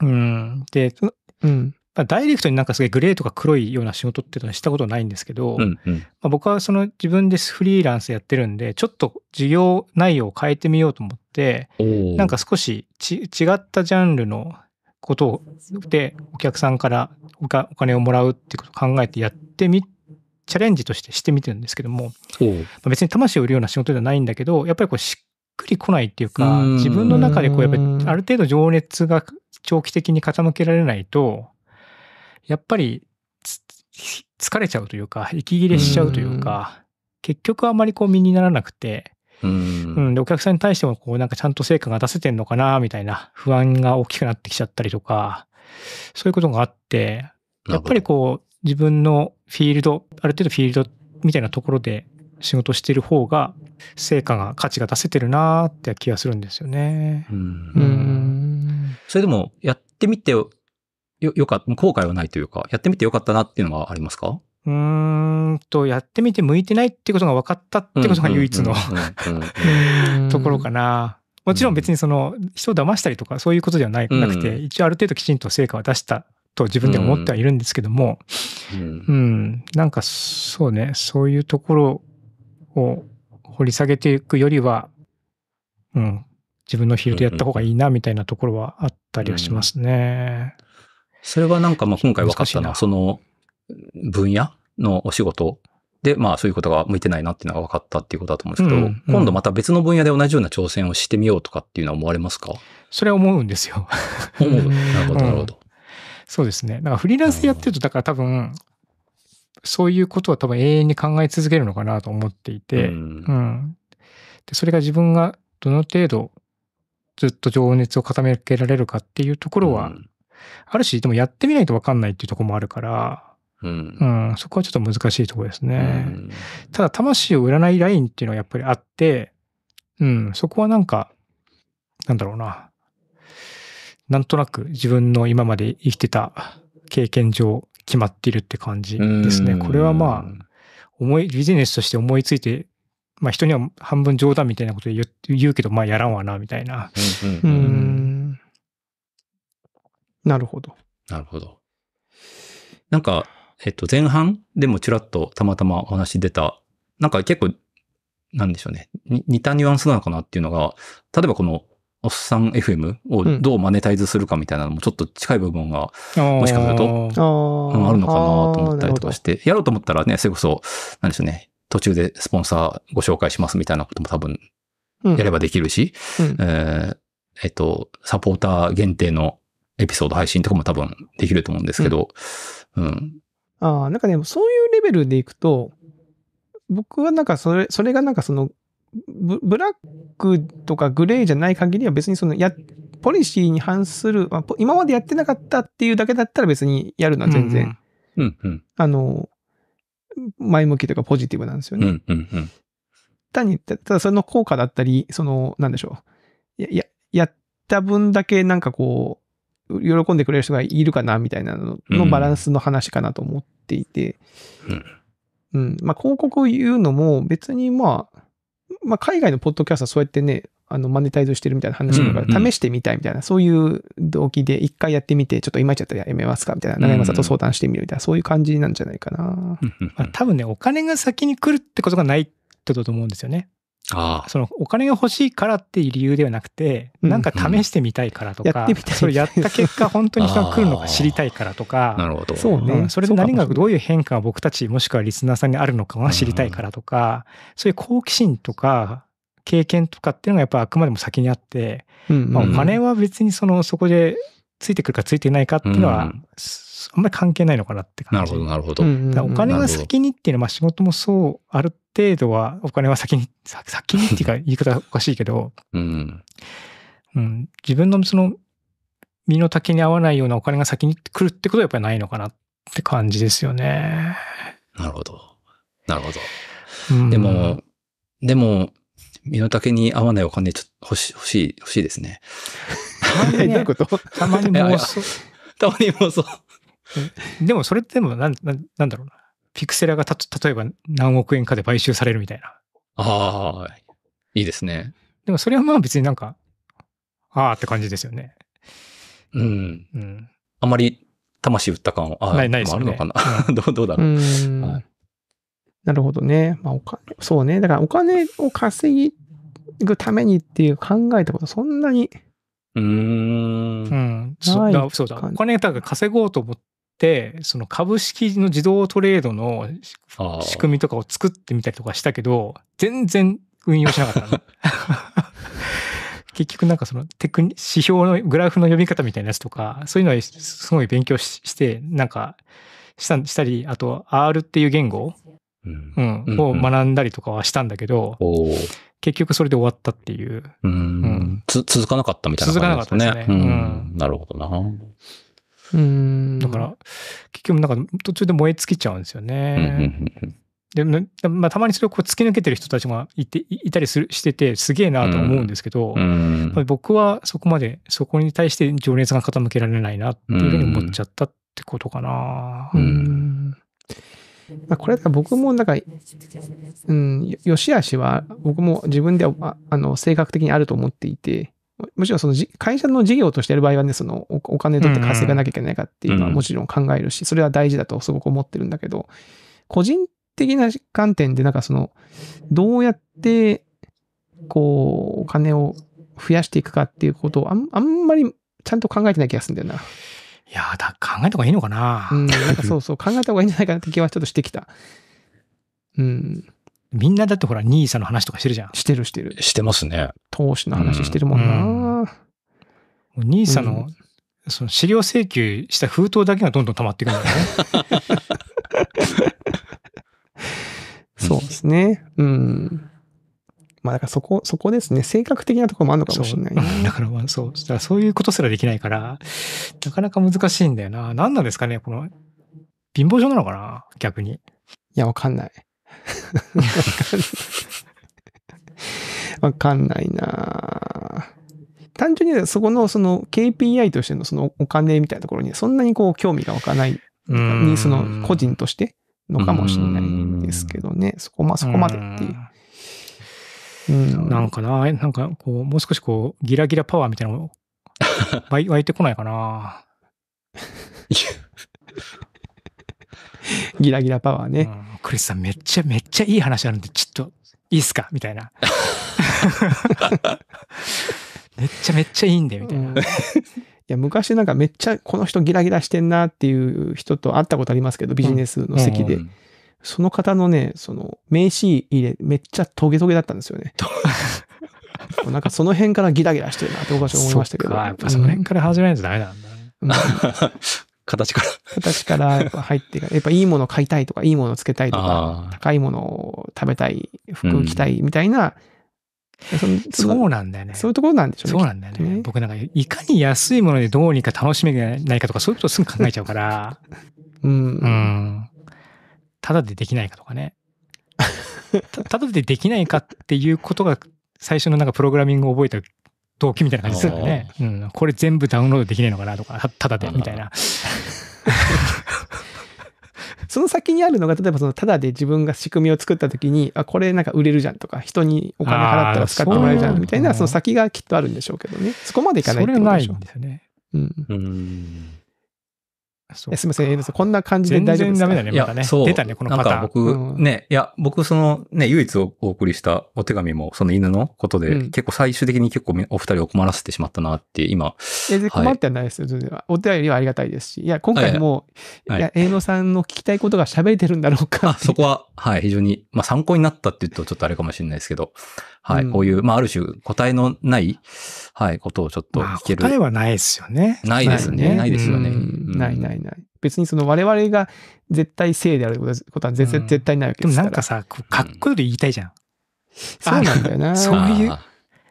Speaker 3: うん、で、うん、まあ、ダイレクトになんかすごいグレーとか黒いような仕事っていうのはしたことないんですけど、うんうん、まあ、僕はその自分でフリーランスやってるんで、ちょっと事業内容を変えてみようと思って、なんか少し違ったジャンルのことでお客さんからお金をもらうってことを考えてやってみチャレンジとしてしてみてるんですけども、まあ、別に魂を売るような仕事ではないんだけどやっぱりこうしっくりこないっていうか自分の中でこうやっぱりある程度情熱が長期的に傾けられないとやっぱり疲れちゃうというか、息切れしちゃうというか、結局あまりこう身にならなくて、うん、で、お客さんに対してもこうなんかちゃんと成果が出せてんのかなみたいな不安が大きくなってきちゃったりとか、そういうことがあって、やっぱりこう自分のフィールド、ある程度フィールドみたいなところで仕事してる方が成果が価値が出せてるなーって気がするんですよね。うん。うん
Speaker 1: それでもやってみてよ、よかった、後悔はないというか、やってみてよかったなっていうのはありますか
Speaker 3: うんと、やってみて向いてないってことが分かったってことが唯一のところかな。もちろん別にその人を騙したりとかそういうことではなくて、一応ある程度きちんと成果は出したと自分で思ってはいるんですけども、うん、うん、なんかそうね、そういうところを掘り下げていくよりは、うん、自分のフィールドやった方がいいなみたいなところはあったりはしますね。うんうん
Speaker 1: それはなんかまあ今回分かったな。その分野のお仕事で、まあそういうことが向いてないなっていうのが分かったっていうことだと思うんですけど、うんうん、今度また別の分野で同じような挑戦をしてみようとかっていうのは思われますか
Speaker 3: それは思うんですよ。思う。なるほど、なるほど、うん。そうですね。だからフリーランスでやってると、だから多分、そういうことは多分永遠に考え続けるのかなと思っていて、うん、うん、でそれが自分がどの程度ずっと情熱を傾けられるかっていうところは、うんあるし、でもやってみないとわかんないっていうとこもあるから、うん、うん、そこはちょっと難しいとこですね。うん、ただ、魂を売らないラインっていうのはやっぱりあって、うん、そこはなんか、なんだろうな。なんとなく自分の今まで生きてた経験上決まっているって感じですね。これはまあ、思い、ビジネスとして思いついて、まあ人には半分冗談みたいなこと言う言うけど、まあやらんわな、みたいな。うん。なるほど。なるほど。
Speaker 1: なんか、えっと、前半でもちらっとたまたまお話出た、なんか結構、なんでしょうね。似たニュアンスなのかなっていうのが、例えばこの、おっさん FM をどうマネタイズするかみたいなのもちょっと近い部分が、もしかすると、うん、あるのかなと思ったりとかして、やろうと思ったらね、それこそ、なんでしょうね。途中でスポンサーご紹介しますみたいなことも多分、やればできるし、うんうん、えー、えっと、サポーター限定のエピソード配信とかも多分できると思うんですけど、うん。う
Speaker 2: ん、ああ、なんかね、そういうレベルでいくと、僕はなんかそれ、それがなんかその、ブラックとかグレーじゃない限りは別にそのや、ポリシーに反する、まあ、今までやってなかったっていうだけだったら別にやるのは全然、うんうんあの、前向きというかポジティブなんですよね。うんうんうん、単に、ただその効果だったり、その、なんでしょう。や、やった分だけなんかこう、喜んでくれる人がいるかなみたいなののバランスの話かなと思っていて、うん、うん、まあ、広告を言うのも別にまあ、まあ、海外のポッドキャストはそうやってね、あのマネタイズしてるみたいな話だから試してみたいみたいな、うんうん、そういう動機で一回やってみて、ちょっと今言っちゃったらやめますかみたいな、長山さんと相談してみるみ
Speaker 3: たいな、そういう感じなんじゃないかな。うんん、まあ、多分ね、お金が先に来るってことがないってことだと思うんですよね。ああそのお金が欲しいからっていう理由ではなくて、なんか試してみたいからとか、そやった結果本当に 人が来るのか知りたいからとか、なるほど。そうね、それで何がどういう変化が僕たちもしくはリスナーさんにあるのかが知りたいからとか、そういう好奇心とか、経験とかっていうのがやっぱあくまでも先にあって、うんうん、まあ、お金は別にそのそこでついてくるかついてないかっていうのは、あんまり関係ないのかなって感じ。なるほど、なるほど。お金が先にっていうのは、まあ、仕事もそうある程度はお金は先に、先にっていうか言い方おかしいけど、うん、うん、自分のその身の丈に合わないようなお金が先に来るってことはやっぱりないのかなって感じですよね。
Speaker 1: なるほど。なるほど。うん、でも、でも、身の丈に合わないお金ちょ欲し欲しい、欲しいですね。
Speaker 3: たまに、いたまに妄想。たまに妄想。でもそれってでもなん、なんだろうな。ピクセラがた、例えば何億円かで買収されるみたいな。
Speaker 1: ああ、いいですね。
Speaker 3: でもそれはまあ別になんか、ああって感じですよね。
Speaker 2: う
Speaker 1: ん。うん、あまり魂打った感は、ない、ないですね。あるのかな。どう、どうだろう。うは
Speaker 2: い、なるほどね。まあお金、そうね。だからお金を稼ぐためにっていう考えたことそんなに。うん。
Speaker 3: うん。そうだ。お金だから稼ごうと思っ、その株式の自動トレードの仕組みとかを作ってみたりとかしたけど、全然運用しなかった。結局なんかそのテク指標のグラフの読み方みたいなやつとか、そういうのはすごい勉強して、なんかしたしたり、あと R っていう言語、うん、うん、を学んだりとかはしたんだけど、結局それで終わったっていう。うん、うん、続かなかったみたいな感じですね。続かなかったですね。うん、なるほどな。うん、だから、結局なんか途中で燃え尽きちゃうんですよね。で、まあ、たまにそれをこう突き抜けてる人たちがいて、いたりする、してて、すげえなと思うんですけど、僕はそこまで、そこに対して情熱が傾けられないなっていうふうに思っちゃったってことかな。
Speaker 2: まあ、これは僕も、なんか、うん、よしあしは、僕も自分では、あの、性格的にあると思っていて、もちろんその会社の事業としてやる場合はね、そのお金取って稼がなきゃいけないかっていうのはもちろん考えるし、それは大事だとすごく思ってるんだけど、個人的な観点でなんかその、どうやって、こう、お金を増やしていくかっていうことをあんあんまりちゃんと考えてない気がするんだよな。い
Speaker 3: やだ、考えた方がいいのかなうん、なんかそうそう、
Speaker 2: 考えた方がいいんじゃないかなって気はちょっとしてきた。うん。みんなだってほら、ニー
Speaker 3: サの話とかしてるじゃん。してるしてる。してますね。投資の話してるもんな。うんニーサの、その資料請求した封筒だけがどんどん溜まっていくんだよね。そうですね。
Speaker 2: うん。
Speaker 3: まあだからそこ、そこですね。性格的なところもあるのかもしれない、ね、だからまあそう。だからそういうことすらできないから、なかなか難しいんだよな。何なんですかね、この、貧乏症なのかな逆に。いや、わかんない。
Speaker 2: わかんないな単純にそこのその KPI としてのそのお金みたいなところにそんなにこう興味が湧かないにその個人としてのかもしれないんですけどね。そこま、そこまでってい
Speaker 3: う。うん、なんかな、なんかこう、もう少しこう、ギラギラパワーみたいなの 湧いてこないかな。ギラギラパワーね。クリスさんめっちゃめっちゃいい話あるんで、ちょっといいっすかみたいな。めっちゃめっちゃいいんで、みたいな。うん、い
Speaker 2: や、昔なんかめっちゃこの人ギラギラしてんなっていう人と会ったことありますけど、ビジネスの席で。その方のね、その名刺入れ、めっちゃトゲトゲだったんですよね。なんかその辺からギラギラしてるなって僕は思いましたけど。やっぱその辺から始めない
Speaker 3: とダメなんだね。うん、形から形からやっぱ
Speaker 2: 入ってやっぱいいもの買いたいとか、いいものつけたいとか、高いものを食べたい、服着たいみたいな、うん、そそうなんだよね。そういうところなんでしょうね。そう
Speaker 3: なんだよね。ね僕なんか、いかに安いものでどうにか楽しめないかとか、そういうことすぐ考えちゃうから。うん。うん。ただでできないかとかね。ただでできないかっていうことが最初のなんかプログラミングを覚えた同期みたいな感じするね。うん。これ全部ダウンロードできないのかなとか、ただで、みたいな。
Speaker 2: その先にあるのが、例えばその、ただで自分が仕組みを作った時に、あ、これなんか売れるじゃんとか、人にお金払ったら使ってもらえるじゃんみたいな、その先がきっとあるんでしょうけどね。そこまでいかないってことでしょそれはないんで
Speaker 3: すよね。うん。うん
Speaker 2: すみません、さん、こんな感じで大丈夫ですか全然
Speaker 3: ダメだね、またね。そう出たね、このパターン。なんか僕、うん、ね、
Speaker 1: いや、僕そのね、唯一お送りしたお手紙も、その犬のことで、うん、結構最終的に結構お二人を困らせてしまったなって、今。
Speaker 2: え、は困ってはないですよ、お手紙はありがたいですし。いや、今回も、はい、いや、エイさんの聞き
Speaker 1: たいことが喋れてるんだろうか。そこは、はい、非常に、まあ参考になったって言うとちょっとあれかもしれないですけど、はい、うん、こういう、まあある種答えのない、はい、ことをちょっと聞ける。まあ、答えはないですよ
Speaker 2: ね。ないですね。ないですよね。ないない。いない。別にその我々が絶対性であることは絶対,、絶対ないわけですから。でもなんかさ、かっこよく言いたいじゃん。そうなんだよな。そういう、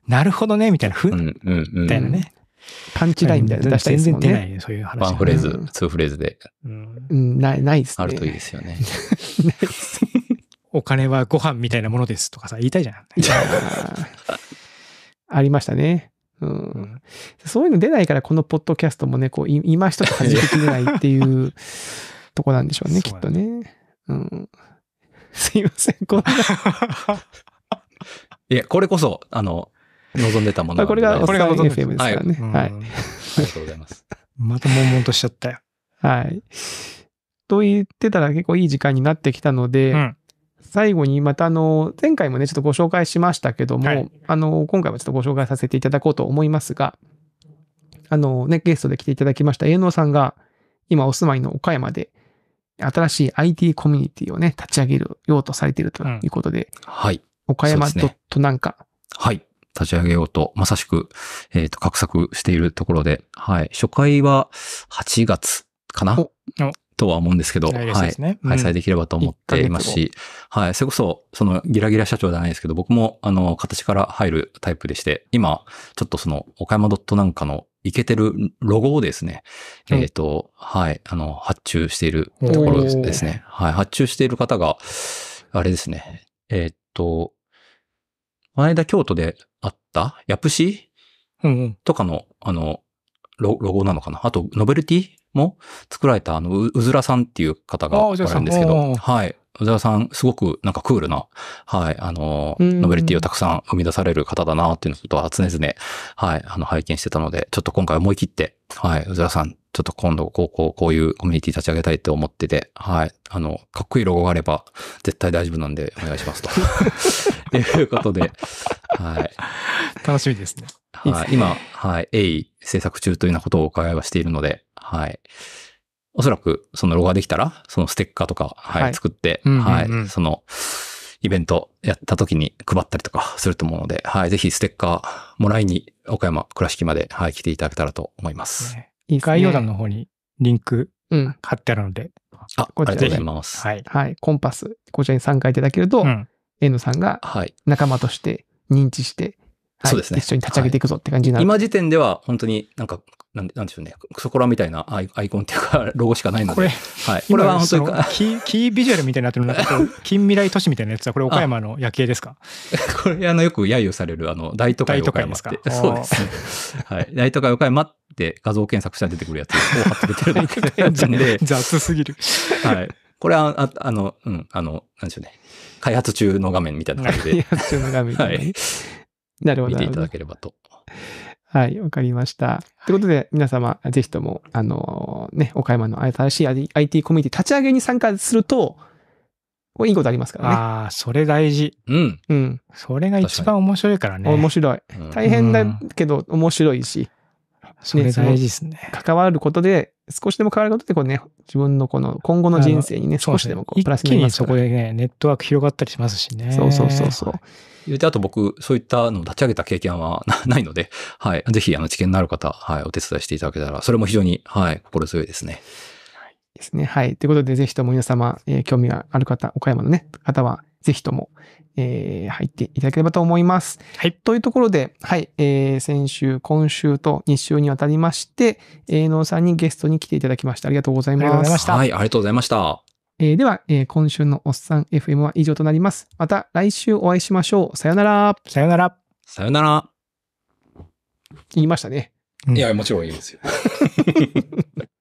Speaker 3: なるほどね、みたいな、ふ、うんみたいなね。
Speaker 2: パンチラインみたいな出したいですも
Speaker 3: んね。全然出ないそういう話。ワンフレーズ、ツーフレーズで。
Speaker 2: うん、ない、な
Speaker 3: いですね。あるといいですよね。お金はご飯みたいなものですとかさ、言いたいじゃん。
Speaker 2: ありましたね。うん、そういうの出ないからこのポッドキャストもね、こう、今一つ始めきれないっていう とこなんでしょうね、きっとね。うん、すいません、こんな。
Speaker 1: いや、これこそ、あの、望んでたものこれが、これが望んでた FM ですからね。はい。
Speaker 3: はい、ありがとうございます。また悶々としちゃったよ。はい。と
Speaker 2: 言ってたら結構いい時間になってきたので、うん最後にまたあの、前回もね、ちょっとご紹介しましたけども、はい、あの、今回もちょっとご紹介させていただこうと思いますが、あのね、ゲストで来ていただきました営農さんが、今お住まいの岡山で、新しい IT コミュニティをね、立ち上げるようとされているということで、うん、はい。岡山ドットなんか、ね、
Speaker 1: はい。立ち上げようと、まさしく、えっ、ー、と、画策しているところで、はい。初回は8月かなとは思うんですけど、はい、開催できればと思っていますし、はい、それこそ、そのギラギラ社長じゃないですけど、僕も、あの、形から入るタイプでして、今、ちょっとその、岡山ドットなんかのいけてるロゴをですね、えっ、と、はい、あの、発注しているところですね。はい、発注している方が、あれですね、えっ、ー、と、前田京都であった、ヤプシ、とかの、あのロゴなのかなあと、ノベルティも作られた、あの、うずらさんっていう方がおられるんですけど、はい。うずらさん、すごくなんかクールな、はい、あの、ノベリティをたくさん生み出される方だなっていうのとは常々、はい、あの、拝見してたので、ちょっと今回思い切って、はい、うずらさんちょっと今度、こう、こう、こういうコミュニティ立ち上げたいと思ってて、はい。あの、かっこいいロゴがあれば、絶対大丈夫なんで、お願いしますと。ということで、はい。楽しみですね。はい。いいね、今、はい。鋭意制作中というようなことをお伺いはしているので、はい。おそらく、そのロゴができたら、そのステッカーとか、はい、はい、作って、うんうんうん、はい。その、イベントやった時に配ったりとかすると思うので、はい。ぜひステッカーもらいに、岡山倉敷まで、はい、来ていただけたらと思います。ね
Speaker 3: いい、ね、概要欄の方にリンク貼ってあるので、うん、あ、
Speaker 2: こちらで。ぜひます。はい。はい。コンパス、こちらに参加いただけると、うん、N さんが仲間として認知して、はい、そうですね。一緒に立ち上げていくぞって感じになる、は
Speaker 1: い、今時点では本当に
Speaker 3: なんか、なんなんでしょうね。クソコラみたいなアイコンっていうか、ロゴしかないので。これ、はい。これは本当に キ。キービジュアルみたいになってるのなんか、近未来都市みたいなやつは、これ岡山の夜景ですか
Speaker 1: これ、あの、よく揶揄される、あの、大都会岡山って。そうですね。はい。大都会岡山っで画像検索したら出てくるやつを貼ってくれてるで。雑すぎる。はい。これは、ああの、うん、あの、なんでしょうね。開発中の画面みたいな感じで。開発中の画面。はい。なるほど。見ていただければと。
Speaker 2: はい、わかりました。ということで、皆様、ぜひとも、あのー、ね、岡山の新しい IT コミュニティ立ち上げに参加すると、いいことありますからね。ああ、
Speaker 3: それ大事。うん。う
Speaker 2: ん。それが一番面白いからね。面白い。大変だけど面白いし、
Speaker 3: それ大事です
Speaker 2: ね。関わることで、少しでも変わることで、こうね、自分のこの今後の人生にね、少しでもこう、プラスになります
Speaker 3: から。一気にそこでね、ネットワーク広がったりしますしね。そうそうそうそう。
Speaker 1: 言うて、あと僕、そういったのを立ち上げた経験は ないので、はい。ぜひ、あの、知見のある方、はい、お手伝いしていただけたら、それも非常に、はい、心強いですね。
Speaker 2: はい、ですね。はい。ということで、ぜひとも皆様、えー、興味がある方、岡山のね、方は、ぜひとも、えー、入っていただければと思います。はい。というところで、はい、えー、先週、今週と2週にわたりまして、えー、さんにゲストに来ていただきまして、ありがとうございます。ありがとうございました。はい、
Speaker 1: ありがとうございました。
Speaker 2: えー、では、えー、今週のおっさん FM は以上となります。また来週お会いしましょう。さよなら。さよなら。
Speaker 1: さよなら。言いましたね。いや、
Speaker 3: もちろんいいですよ。